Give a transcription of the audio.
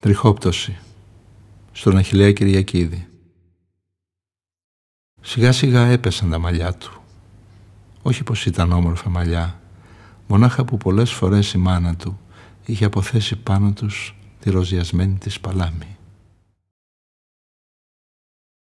Τριχόπτωση Στον Αχιλέα Κυριακίδη Σιγά σιγά έπεσαν τα μαλλιά του Όχι πως ήταν όμορφα μαλλιά Μονάχα που πολλές φορές η μάνα του είχε αποθέσει πάνω τους τη ροζιασμένη της παλάμη